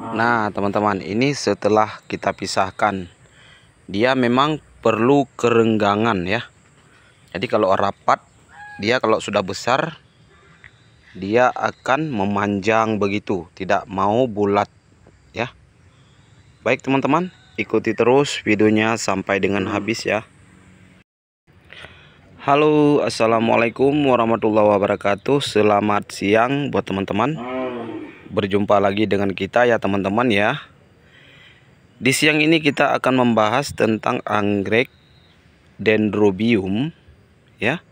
Ah. Nah teman-teman ini setelah kita pisahkan Dia memang perlu kerenggangan ya Jadi kalau rapat Dia kalau sudah besar Dia akan memanjang begitu Tidak mau bulat ya Baik teman-teman Ikuti terus videonya sampai dengan hmm. habis ya Halo assalamualaikum warahmatullahi wabarakatuh Selamat siang buat teman-teman ah berjumpa lagi dengan kita ya teman-teman ya Di siang ini kita akan membahas tentang anggrek dendrobium ya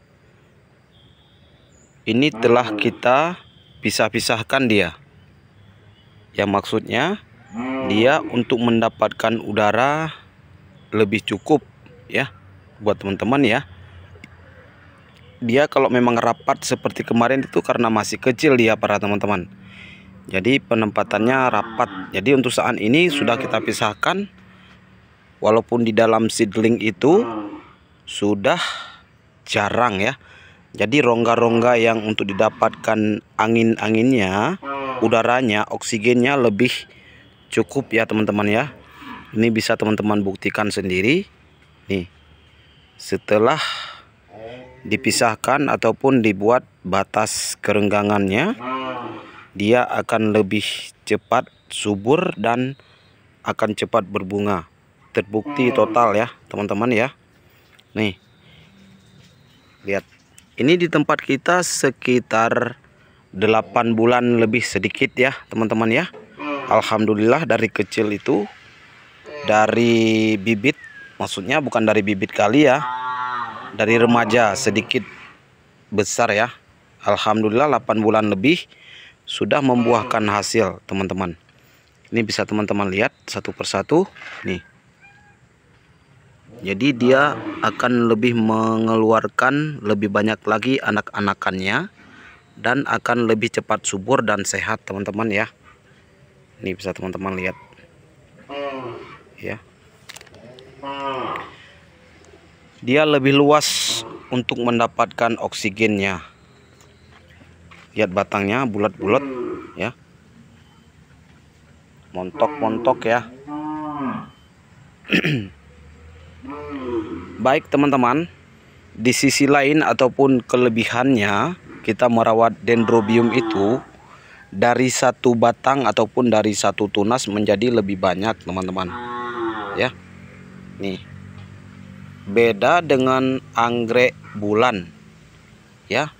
Ini telah kita pisah-pisahkan dia Ya maksudnya dia untuk mendapatkan udara lebih cukup ya buat teman-teman ya dia kalau memang rapat seperti kemarin itu karena masih kecil dia para teman-teman jadi penempatannya rapat jadi untuk saat ini sudah kita pisahkan walaupun di dalam seedling itu sudah jarang ya jadi rongga-rongga yang untuk didapatkan angin-anginnya udaranya oksigennya lebih cukup ya teman-teman ya ini bisa teman-teman buktikan sendiri nih setelah dipisahkan ataupun dibuat batas kerenggangannya dia akan lebih cepat subur dan akan cepat berbunga terbukti total ya teman-teman ya nih lihat ini di tempat kita sekitar 8 bulan lebih sedikit ya teman-teman ya Alhamdulillah dari kecil itu dari bibit maksudnya bukan dari bibit kali ya dari remaja sedikit besar ya Alhamdulillah 8 bulan lebih sudah membuahkan hasil teman-teman ini bisa teman-teman lihat satu persatu nih jadi dia akan lebih mengeluarkan lebih banyak lagi anak-anakannya dan akan lebih cepat subur dan sehat teman-teman ya ini bisa teman-teman lihat ya dia lebih luas untuk mendapatkan oksigennya lihat batangnya bulat-bulat ya montok-montok ya baik teman-teman di sisi lain ataupun kelebihannya kita merawat dendrobium itu dari satu batang ataupun dari satu tunas menjadi lebih banyak teman-teman ya nih beda dengan anggrek bulan ya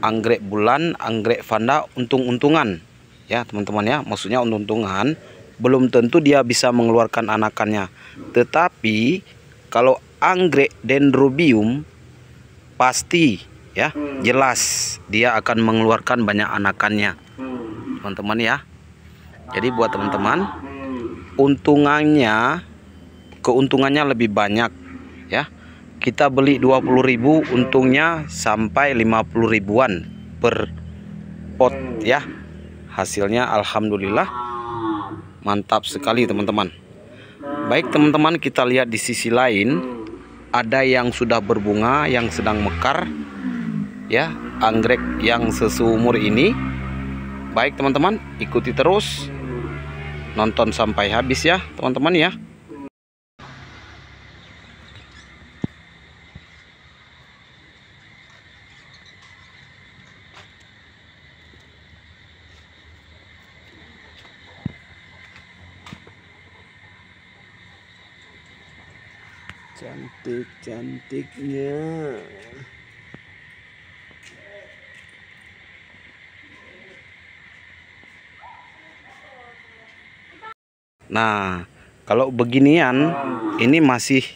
anggrek bulan, anggrek vanda untung-untungan. Ya, teman-teman ya, maksudnya untung-untungan belum tentu dia bisa mengeluarkan anakannya. Tetapi kalau anggrek dendrobium pasti ya, hmm. jelas dia akan mengeluarkan banyak anakannya. Hmm. Teman-teman ya. Jadi buat teman-teman hmm. untungannya keuntungannya lebih banyak kita beli 20.000 untungnya sampai 50 ribuan per pot ya hasilnya Alhamdulillah mantap sekali teman-teman baik teman-teman kita lihat di sisi lain ada yang sudah berbunga yang sedang mekar ya anggrek yang sesumur ini baik teman-teman ikuti terus nonton sampai habis ya teman-teman ya cantik-cantiknya Nah kalau beginian ini masih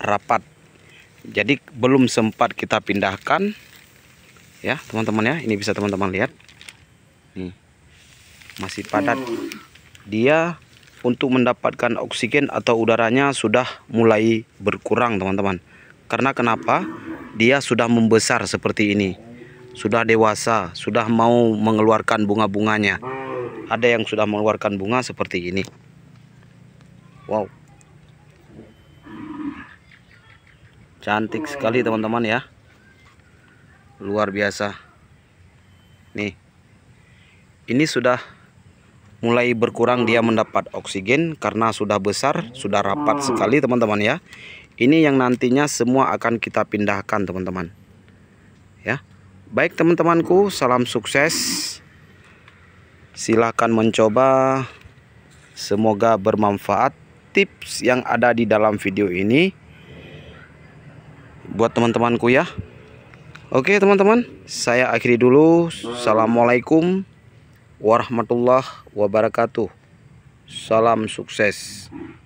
rapat jadi belum sempat kita pindahkan ya teman-teman ya ini bisa teman-teman lihat nih masih padat hmm. dia untuk mendapatkan oksigen atau udaranya sudah mulai berkurang teman-teman karena kenapa dia sudah membesar seperti ini sudah dewasa sudah mau mengeluarkan bunga-bunganya ada yang sudah mengeluarkan bunga seperti ini wow cantik sekali teman-teman ya luar biasa nih ini sudah mulai berkurang dia mendapat oksigen karena sudah besar, sudah rapat hmm. sekali teman-teman ya. Ini yang nantinya semua akan kita pindahkan teman-teman. Ya. Baik teman-temanku, salam sukses. Silahkan mencoba. Semoga bermanfaat tips yang ada di dalam video ini buat teman-temanku ya. Oke teman-teman, saya akhiri dulu. Assalamualaikum warahmatullahi wabarakatuh. Salam sukses.